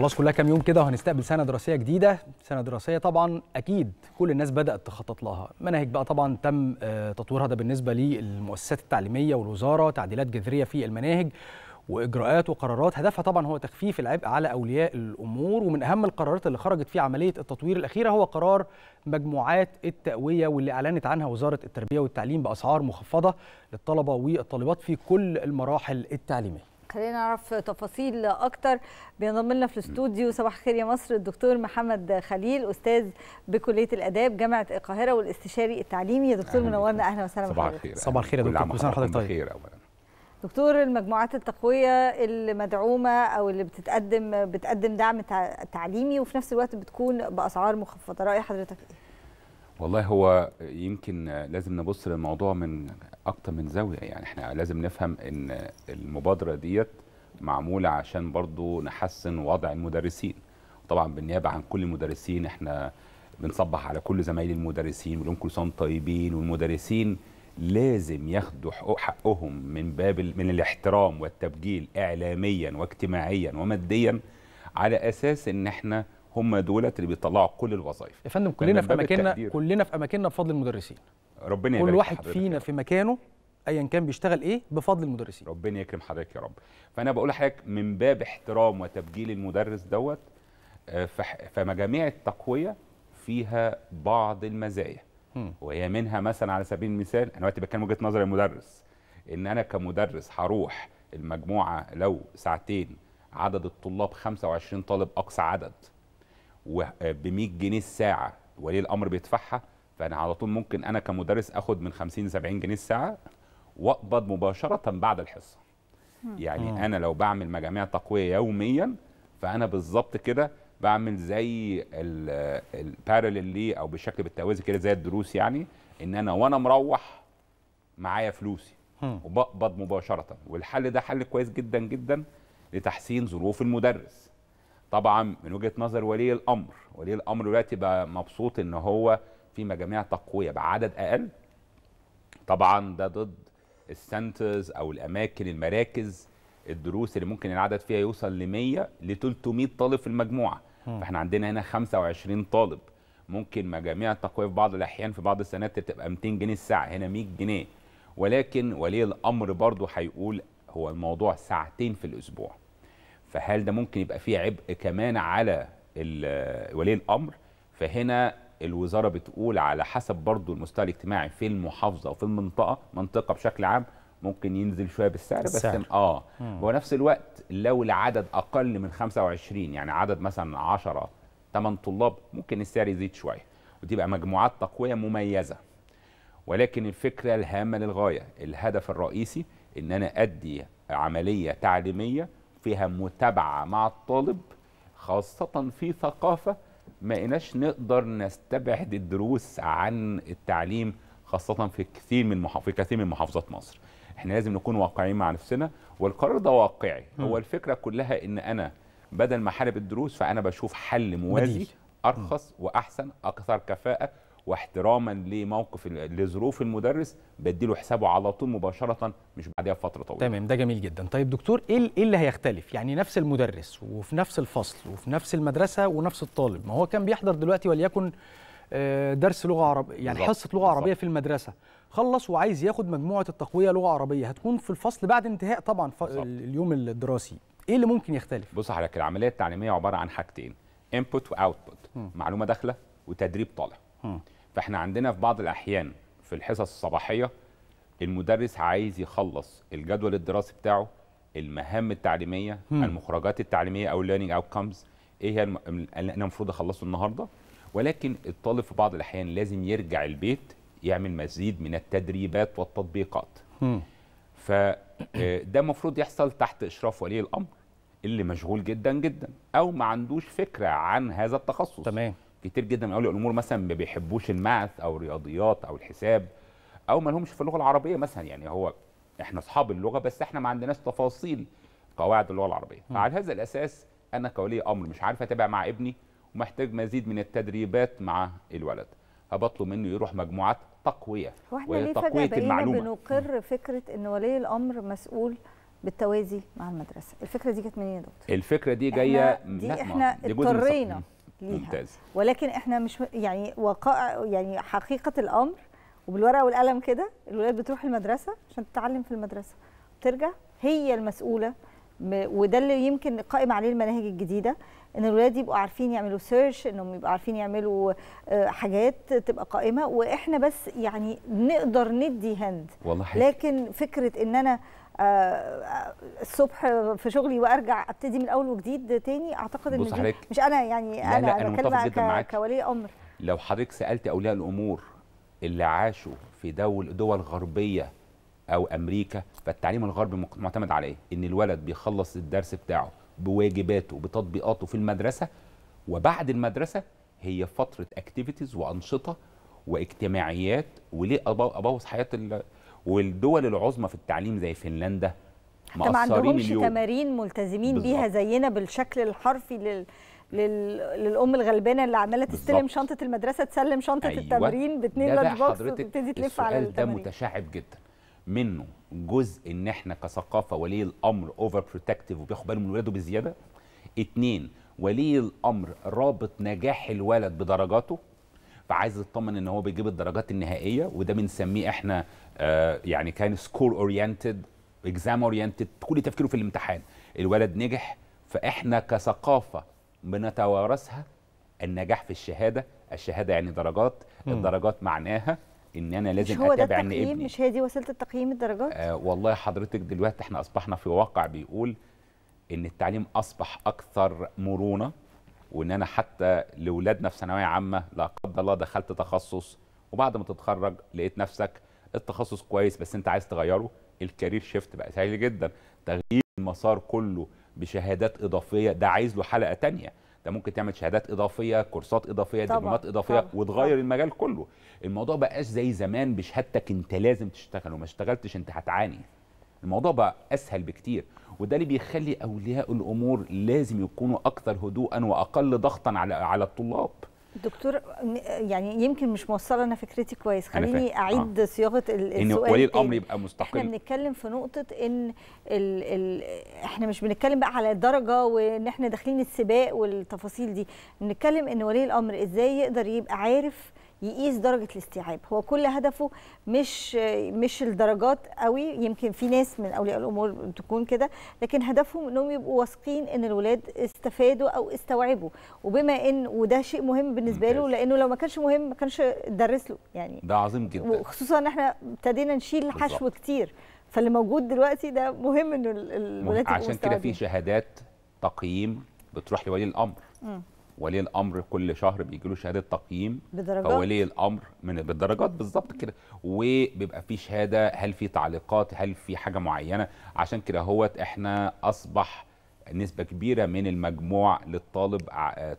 خلاص كلها كام يوم كده وهنستقبل سنه دراسيه جديده سنه دراسيه طبعا اكيد كل الناس بدات تخطط لها مناهج بقى طبعا تم آه، تطويرها ده بالنسبه للمؤسسات التعليميه والوزاره تعديلات جذريه في المناهج واجراءات وقرارات هدفها طبعا هو تخفيف العبء على اولياء الامور ومن اهم القرارات اللي خرجت في عمليه التطوير الاخيره هو قرار مجموعات التقويه واللي اعلنت عنها وزاره التربيه والتعليم باسعار مخفضه للطلبه والطالبات في كل المراحل التعليميه خلينا نعرف تفاصيل اكتر بينضم لنا في الاستوديو صباح الخير يا مصر الدكتور محمد خليل استاذ بكليه الاداب جامعه القاهره والاستشاري التعليمي يا دكتور منورنا اهلا وسهلا صباح الخير صباح الخير يا دكتور كل سنه وحضرتك طيب دكتور المجموعات التقوية المدعومة أو اللي بتتقدم بتقدم دعم تعليمي وفي نفس الوقت بتكون بأسعار مخفضة رأي حضرتك إيه؟ والله هو يمكن لازم نبص للموضوع من اكتر من زاويه يعني احنا لازم نفهم ان المبادره ديت معموله عشان برضو نحسن وضع المدرسين طبعا بالنيابه عن كل المدرسين احنا بنصبح على كل زمايل المدرسين ولهم كل سنه طيبين والمدرسين لازم ياخدوا حقوق حقهم من باب من الاحترام والتبجيل اعلاميا واجتماعيا وماديا على اساس ان احنا هم دولت اللي بيطلعوا كل الوظائف يا فندم كلنا في اماكننا كلنا في اماكننا بفضل المدرسين ربنا يبارك كل واحد فينا في مكانه ايا كان بيشتغل ايه بفضل المدرسين ربنا يكرم حضرتك يا رب فانا بقول لحضرتك من باب احترام وتبجيل المدرس دوت آه، فمجاميع التقويه فيها بعض المزايا وهي منها مثلا على سبيل المثال انا دلوقتي بتكلم وجهه نظر المدرس ان انا كمدرس هروح المجموعه لو ساعتين عدد الطلاب 25 طالب اقصى عدد ب 100 جنيه الساعه ولي الامر بيدفعها فانا على طول ممكن انا كمدرس اخد من 50 ل 70 جنيه الساعه واقبض مباشره بعد الحصه يعني مم. آه. انا لو بعمل مجاميع تقويه يوميا فانا بالظبط كده بعمل زي الباراليل او بالشكل بالتوازي كده زي الدروس يعني ان انا وانا مروح معايا فلوسي وبقبض مباشره والحل ده حل كويس جدا جدا لتحسين ظروف المدرس طبعا من وجهه نظر ولي الامر ولي الامر دلوقتي بقى مبسوط ان هو في مجاميع تقويه بعدد اقل طبعا ده ضد السنترز او الاماكن المراكز الدروس اللي ممكن العدد فيها يوصل ل 100 ل 300 طالب في المجموعه فاحنا عندنا هنا 25 طالب ممكن مجاميع التقويه في بعض الاحيان في بعض السنوات بتبقى 200 جنيه الساعه هنا 100 جنيه ولكن ولي الامر برضه هيقول هو الموضوع ساعتين في الاسبوع فهل ده ممكن يبقى فيه عبء كمان على ولي الامر فهنا الوزاره بتقول على حسب برضو المستوى الاجتماعي في المحافظه وفي المنطقه منطقه بشكل عام ممكن ينزل شويه بالسعر بس السعر. اه ونفس الوقت لو العدد اقل من 25 يعني عدد مثلا 10 8 طلاب ممكن السعر يزيد شويه ودي بقى مجموعات تقويه مميزه ولكن الفكره الهامه للغايه الهدف الرئيسي ان انا ادي عمليه تعليميه فيها متابعه مع الطالب خاصه في ثقافه ما قناش نقدر نستبعد الدروس عن التعليم خاصه في كثير من محافظ... في كثير من محافظات مصر احنا لازم نكون واقعيين مع نفسنا والقرار ده واقعي م. هو الفكره كلها ان انا بدل ما حارب الدروس فانا بشوف حل موازي بديل. ارخص واحسن اكثر كفاءه واحتراما لموقف لظروف المدرس بديله حسابه على طول مباشره مش بعدها بفتره طويله تمام ده جميل جدا طيب دكتور ايه ايه اللي هيختلف يعني نفس المدرس وفي نفس الفصل وفي نفس المدرسه ونفس الطالب ما هو كان بيحضر دلوقتي وليكن آه، درس لغه عربيه يعني حصه لغه عربيه في المدرسه خلص وعايز ياخد مجموعه التقويه لغه عربيه هتكون في الفصل بعد انتهاء طبعا اليوم الدراسي ايه اللي ممكن يختلف بص حضرتك العمليه التعليميه عباره عن حاجتين انبوت واوتبوت معلومه داخله وتدريب طالع فاحنا عندنا في بعض الاحيان في الحصص الصباحيه المدرس عايز يخلص الجدول الدراسي بتاعه المهام التعليميه هم. المخرجات التعليميه او learning outcomes ايه هي اللي انا المفروض اخلصه النهارده ولكن الطالب في بعض الاحيان لازم يرجع البيت يعمل مزيد من التدريبات والتطبيقات ف آه، ده المفروض يحصل تحت اشراف ولي الامر اللي مشغول جدا جدا او ما عندوش فكره عن هذا التخصص تمام كتير جدا من اولياء الامور مثلا ما بيحبوش الماث او الرياضيات او الحساب او ما لهمش في اللغه العربيه مثلا يعني هو احنا اصحاب اللغه بس احنا ما عندناش تفاصيل قواعد اللغه العربيه م. فعلى هذا الاساس انا كولي امر مش عارف اتابع مع ابني ومحتاج مزيد من التدريبات مع الولد فبطلب منه يروح مجموعات تقويه واحنا ليه فجاه بنقر فكره ان ولي الامر مسؤول بالتوازي مع المدرسه الفكره دي جت منين يا دكتور الفكره دي جايه دي احنا اضطرينا ليها ممتاز. ولكن احنا مش يعني وقائع يعني حقيقه الامر وبالورقه والقلم كده الولاد بتروح المدرسه عشان تتعلم في المدرسه بترجع هي المسؤوله وده اللي يمكن قائم عليه المناهج الجديده ان الولاد يبقوا عارفين يعملوا سيرش انهم يبقوا عارفين يعملوا آه، حاجات تبقى قائمه واحنا بس يعني نقدر ندي هند والله حياتي. لكن فكره ان انا آه، الصبح في شغلي وارجع ابتدي من اول وجديد تاني اعتقد ان مش انا يعني لا انا لا انا متفق معاك كولي امر لو حضرتك سالت اولياء الامور اللي عاشوا في دول دول غربيه او امريكا فالتعليم الغربي معتمد على ايه؟ ان الولد بيخلص الدرس بتاعه بواجباته بتطبيقاته في المدرسه وبعد المدرسه هي فتره اكتيفيتيز وانشطه واجتماعيات وليه ابوظ حياه والدول العظمى في التعليم زي فنلندا ما عندهمش تمارين ملتزمين بالزبط. بيها زينا بالشكل الحرفي لل... لل... للام الغلبانه اللي عماله تستلم شنطه المدرسه تسلم شنطه أيوة. التمرين باتنين لانش بوكس وتبتدي تلف على التمرين ده متشعب جدا منه جزء ان احنا كثقافه ولي الامر اوفر بروتكتيف وبياخد باله من ولاده بزياده اتنين ولي الامر رابط نجاح الولد بدرجاته فعايز يطمن ان هو بيجيب الدرجات النهائيه وده بنسميه احنا آه، يعني كان سكور اورينتد اكزام اورينتد كل تفكيره في الامتحان الولد نجح فاحنا كثقافه بنتوارثها النجاح في الشهاده الشهاده يعني درجات م. الدرجات معناها ان انا لازم مش هو اتابع ده التقييم ان ابني مش هي دي وسيله التقييم الدرجات آه والله حضرتك دلوقتي احنا اصبحنا في واقع بيقول ان التعليم اصبح اكثر مرونه وان انا حتى لاولادنا في ثانويه عامه لا قدر الله دخلت تخصص وبعد ما تتخرج لقيت نفسك التخصص كويس بس انت عايز تغيره الكارير شيفت بقى سهل جدا تغيير المسار كله بشهادات اضافيه ده عايز له حلقه ثانيه ده ممكن تعمل شهادات اضافيه كورسات اضافيه دبلومات اضافيه طبعا. وتغير طبعا. المجال كله الموضوع بقاش زي زمان بشهادتك انت لازم تشتغل وما اشتغلتش انت هتعاني الموضوع بقى اسهل بكتير وده اللي بيخلي اولياء الامور لازم يكونوا اكثر هدوءا واقل ضغطا على على الطلاب دكتور يعني يمكن مش موصله انا فكرتي كويس خليني اعيد آه. صياغه السؤال ان ولي الامر يبقى مستقل احنا بنتكلم في نقطه ان الـ الـ احنا مش بنتكلم بقى على الدرجه وان احنا داخلين السباق والتفاصيل دي بنتكلم ان ولي الامر ازاي يقدر يبقى عارف يقيس درجه الاستيعاب هو كل هدفه مش مش الدرجات قوي يمكن في ناس من اولياء الامور تكون كده لكن هدفهم انهم يبقوا واثقين ان الولاد استفادوا او استوعبوا وبما ان وده شيء مهم بالنسبه له لانه لو ما كانش مهم ما كانش تدرس له يعني ده عظيم جدا وخصوصا ان احنا ابتدينا نشيل حشو كتير فاللي موجود دلوقتي ده مهم انه الولاد عشان كده في شهادات تقييم بتروح لولي الامر م. ولي الامر كل شهر بيجي له شهاده تقييم بدرجات فولي الامر من بالدرجات بالظبط كده وبيبقى في شهاده هل في تعليقات هل في حاجه معينه عشان كده هوت احنا اصبح نسبة كبيرة من المجموع للطالب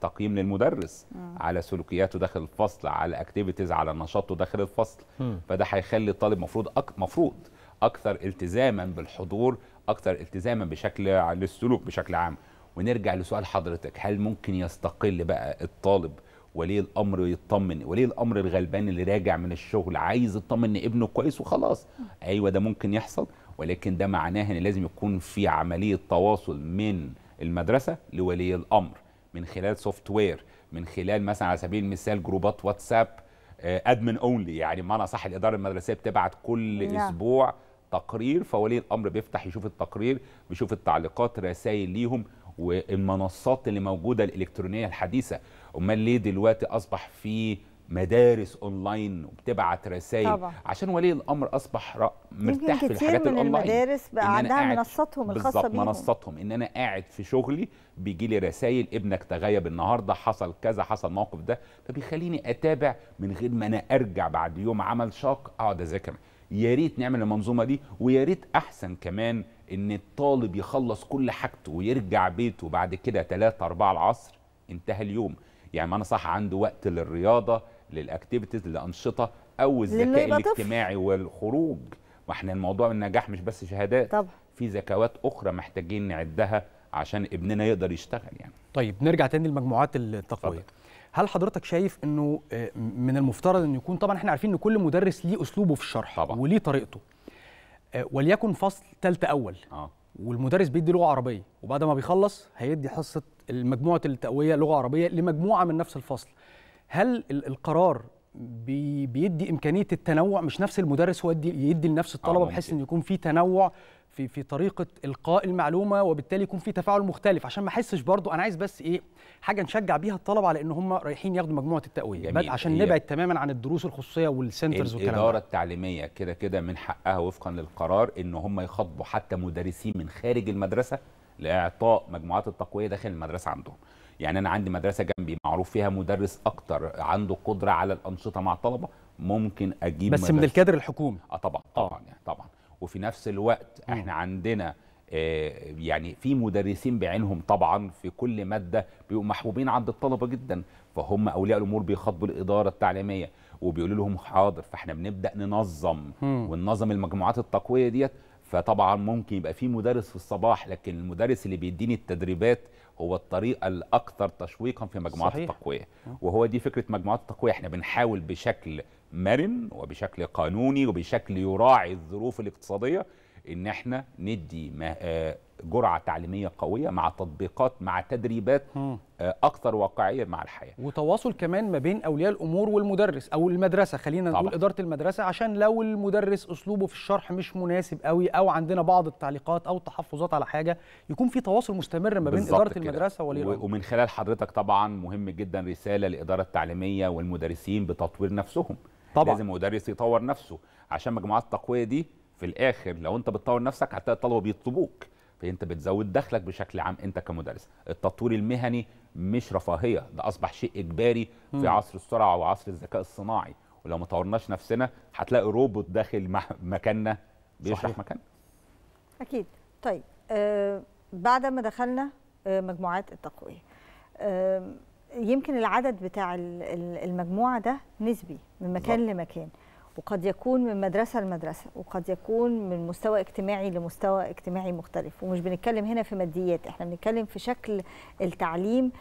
تقييم للمدرس م. على سلوكياته داخل الفصل على اكتيفيتيز على نشاطه داخل الفصل م. فده هيخلي الطالب مفروض أك... مفروض أكثر التزاما بالحضور أكثر التزاما بشكل للسلوك بشكل عام ونرجع لسؤال حضرتك هل ممكن يستقل بقى الطالب ولي الامر يطمن ولي الامر الغلبان اللي راجع من الشغل عايز يطمن ان ابنه كويس وخلاص ايوه ده ممكن يحصل ولكن ده معناه ان لازم يكون في عمليه تواصل من المدرسه لولي الامر من خلال سوفت وير من خلال مثلا على سبيل المثال جروبات واتساب ادمن آه، اونلي يعني بمعنى صح الاداره المدرسيه بتبعت كل لا. نعم. اسبوع تقرير فولي الامر بيفتح يشوف التقرير بيشوف التعليقات رسائل ليهم والمنصات اللي موجوده الالكترونيه الحديثه امال ليه دلوقتي اصبح في مدارس اونلاين وبتبعت رسائل طبعا. عشان ولي الامر اصبح مرتاح في الحاجات الاونلاين من المدارس بقى عندها منصاتهم الخاصه بيهم منصاتهم ان انا قاعد في شغلي بيجي لي رسائل ابنك تغيب النهارده حصل كذا حصل موقف ده فبيخليني اتابع من غير ما انا ارجع بعد يوم عمل شاق اقعد اذاكر يا ريت نعمل المنظومه دي ويا ريت احسن كمان ان الطالب يخلص كل حاجته ويرجع بيته بعد كده 3 4 العصر انتهى اليوم يعني ما انا صح عنده وقت للرياضه للاكتيفيتيز للانشطه او الذكاء الاجتماعي والخروج واحنا الموضوع النجاح مش بس شهادات طبعا في ذكوات اخرى محتاجين نعدها عشان ابننا يقدر يشتغل يعني طيب نرجع تاني للمجموعات التقويه هل حضرتك شايف انه آه، من المفترض انه يكون طبعا احنا عارفين ان كل مدرس ليه اسلوبه في الشرح طبعا. وليه طريقته آه، وليكن فصل تالت اول آه. والمدرس بيدي لغه عربيه وبعد ما بيخلص هيدي حصه المجموعه التقويه لغه عربيه لمجموعه من نفس الفصل هل القرار بيدي امكانيه التنوع مش نفس المدرس هو يدي لنفس الطلبه آه بحيث ان يكون في تنوع في في طريقه القاء المعلومه وبالتالي يكون في تفاعل مختلف عشان ما احسش برضو انا عايز بس ايه حاجه نشجع بيها الطلبه على ان هم رايحين ياخدوا مجموعه التقويه جميل. عشان نبعد تماما عن الدروس الخصوصيه والسنترز والكلام الاداره التعليميه كده كده من حقها وفقا للقرار ان هم يخاطبوا حتى مدرسين من خارج المدرسه لاعطاء مجموعات التقويه داخل المدرسه عندهم يعني انا عندي مدرسه جنبي معروف فيها مدرس اكتر عنده قدره على الانشطه مع الطلبه ممكن اجيب بس مدرسة. من الكادر الحكومي اه طبعا طبعا يعني طبعا وفي نفس الوقت احنا عندنا آه، يعني في مدرسين بعينهم طبعا في كل ماده بيبقوا محبوبين عند الطلبه جدا فهم اولياء الامور بيخاطبوا الاداره التعليميه وبيقولوا لهم حاضر فاحنا بنبدا ننظم وننظم المجموعات التقويه ديت فطبعا ممكن يبقى في مدرس في الصباح لكن المدرس اللي بيديني التدريبات هو الطريقه الاكثر تشويقا في مجموعات صحيح. التقويه آه. وهو دي فكره مجموعات التقويه احنا بنحاول بشكل مرن وبشكل قانوني وبشكل يراعي الظروف الاقتصاديه ان احنا ندي آه، جرعه تعليميه قويه مع تطبيقات مع تدريبات آه، اكثر واقعيه مع الحياه وتواصل كمان ما بين اولياء الامور والمدرس او المدرسه خلينا نقول اداره المدرسه عشان لو المدرس اسلوبه في الشرح مش مناسب قوي او عندنا بعض التعليقات او تحفظات على حاجه يكون في تواصل مستمر ما بين اداره كده. المدرسه وولي الامور ومن خلال حضرتك طبعا مهم جدا رساله للاداره التعليميه والمدرسين بتطوير نفسهم طبعا لازم المدرس يطور نفسه عشان مجموعات التقويه دي في الاخر لو انت بتطور نفسك هتلاقي الطلبه بيطلبوك انت بتزود دخلك بشكل عام انت كمدرس التطوير المهني مش رفاهيه ده اصبح شيء اجباري في م. عصر السرعه وعصر الذكاء الصناعي ولو ما طورناش نفسنا هتلاقي روبوت داخل مكاننا بيشرح مكاننا اكيد طيب آه بعد ما دخلنا آه مجموعات التقويه آه يمكن العدد بتاع المجموعه ده نسبي من مكان بالضبط. لمكان وقد يكون من مدرسه لمدرسه وقد يكون من مستوى اجتماعي لمستوى اجتماعي مختلف ومش بنتكلم هنا في ماديات احنا بنتكلم في شكل التعليم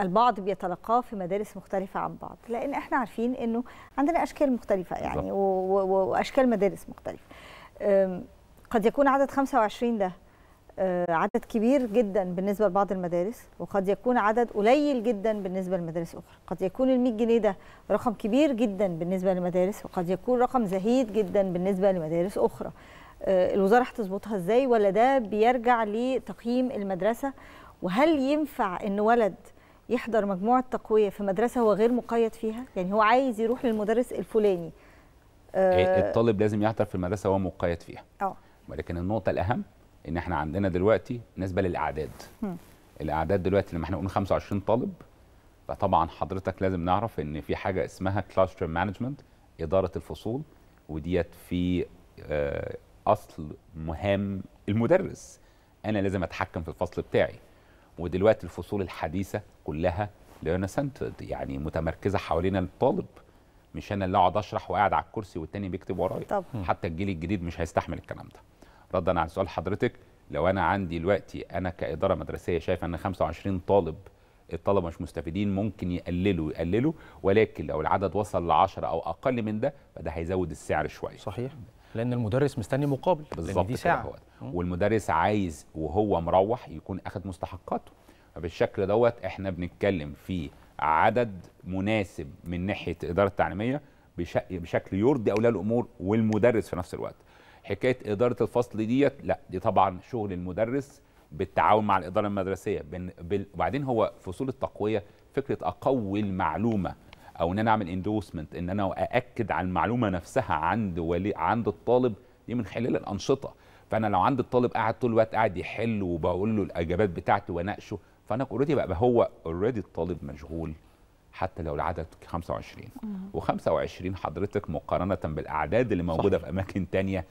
البعض بيتلقاه في مدارس مختلفة عن بعض لأن احنا عارفين أنه عندنا أشكال مختلفة يعني وأشكال مدارس مختلفة قد يكون عدد 25 ده آه، عدد كبير جدا بالنسبه لبعض المدارس وقد يكون عدد قليل جدا بالنسبه لمدارس اخرى قد يكون ال 100 جنيه ده رقم كبير جدا بالنسبه لمدارس وقد يكون رقم زهيد جدا بالنسبه لمدارس اخرى آه، الوزاره هتظبطها ازاي ولا ده بيرجع لتقييم المدرسه وهل ينفع ان ولد يحضر مجموعه تقويه في مدرسه هو غير مقيد فيها يعني هو عايز يروح للمدرس الفلاني إيه، آه، الطالب لازم يحضر في المدرسه وهو مقيد فيها اه ولكن النقطه الاهم ان احنا عندنا دلوقتي نسبه للاعداد م. الاعداد دلوقتي لما احنا قلنا 25 طالب فطبعا حضرتك لازم نعرف ان في حاجه اسمها كلاستر مانجمنت اداره الفصول وديت في آه، اصل مهام المدرس انا لازم اتحكم في الفصل بتاعي ودلوقتي الفصول الحديثه كلها سنترد يعني متمركزه حوالين الطالب مش انا اللي اقعد اشرح وقاعد على الكرسي والتاني بيكتب ورايا حتى الجيل الجديد مش هيستحمل الكلام ده ردا على سؤال حضرتك لو انا عندي دلوقتي انا كاداره مدرسيه شايف ان 25 طالب الطلبه مش مستفيدين ممكن يقللوا يقللوا ولكن لو العدد وصل ل 10 او اقل من ده فده هيزود السعر شويه صحيح لان المدرس مستني مقابل بالظبط دي ساعه هو. والمدرس عايز وهو مروح يكون اخذ مستحقاته فبالشكل دوت احنا بنتكلم في عدد مناسب من ناحيه الاداره التعليميه بشكل يرضي اولياء الامور والمدرس في نفس الوقت حكايه اداره الفصل ديت لا دي طبعا شغل المدرس بالتعاون مع الاداره المدرسيه وبعدين هو فصول التقويه فكره اقوي المعلومه او ان انا اعمل اندوسمنت ان انا ااكد على المعلومه نفسها عند ولي عند الطالب دي من خلال الانشطه فانا لو عند الطالب قاعد طول الوقت قاعد يحل وبقول له الاجابات بتاعتي واناقشه فانا اوريدي بقى هو اوريدي الطالب مشغول حتى لو العدد 25 و25 حضرتك مقارنه بالاعداد اللي موجوده صحيح. في اماكن ثانيه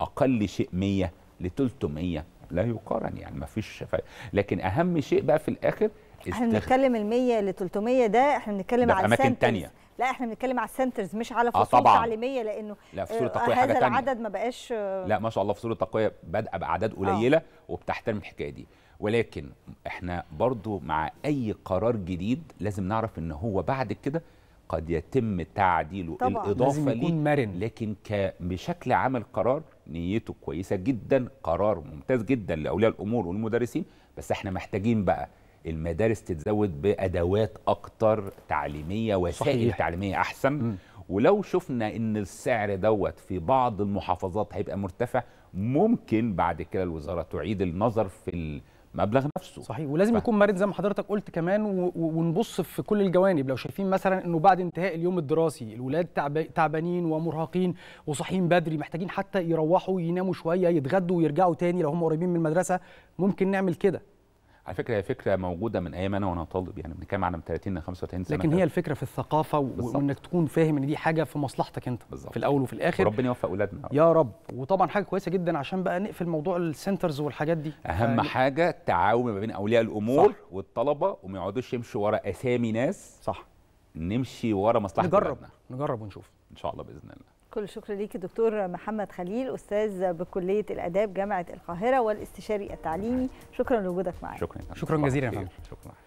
اقل شيء 100 ل 300 لا يقارن يعني ما فيش لكن اهم شيء بقى في الاخر استخد... احنا بنتكلم ال 100 ل 300 ده احنا بنتكلم على اماكن ثانيه لا احنا بنتكلم على السنترز مش على آه، فصول آه تعليميه لانه لا فصول آه، التقويه حاجه ثانيه هذا العدد ما بقاش لا ما شاء الله فصول التقويه بادئه باعداد آه. قليله آه. وبتحترم الحكايه دي ولكن احنا برضو مع اي قرار جديد لازم نعرف ان هو بعد كده قد يتم تعديله طبعا. الإضافة ليه مرن. لكن بشكل عام القرار نيته كويسة جدا قرار ممتاز جدا لأولياء الأمور والمدرسين بس احنا محتاجين بقى المدارس تتزود بأدوات أكتر تعليمية وسائل صحيح. تعليمية أحسن م. ولو شفنا ان السعر دوت في بعض المحافظات هيبقى مرتفع ممكن بعد كده الوزاره تعيد النظر في المبلغ نفسه صحيح ولازم ف... يكون مرن زي ما حضرتك قلت كمان و... ونبص في كل الجوانب لو شايفين مثلا انه بعد انتهاء اليوم الدراسي الولاد تعب... تعبانين ومرهقين وصاحيين بدري محتاجين حتى يروحوا يناموا شويه يتغدوا ويرجعوا تاني لو هم قريبين من المدرسه ممكن نعمل كده على فكره هي فكره موجوده من ايام انا وانا طالب يعني بنتكلم عن 30 ل 35 سنه لكن هي الفكره في الثقافه بالزبط. وانك تكون فاهم ان دي حاجه في مصلحتك انت بالزبط. في الاول وفي الاخر ربنا يوفق اولادنا يا رب وطبعا حاجه كويسه جدا عشان بقى نقفل موضوع السنترز والحاجات دي اهم ف... يعني حاجه التعاون ما بين اولياء الامور صح. والطلبه وما يقعدوش يمشوا ورا اسامي ناس صح نمشي ورا مصلحتنا نجرب نجرب ونشوف ان شاء الله باذن الله كل شكر ليك دكتور محمد خليل استاذ بكليه الاداب جامعه القاهره والاستشاري التعليمي شكرا لوجودك معنا شكرا شكرا جزيلا شكرا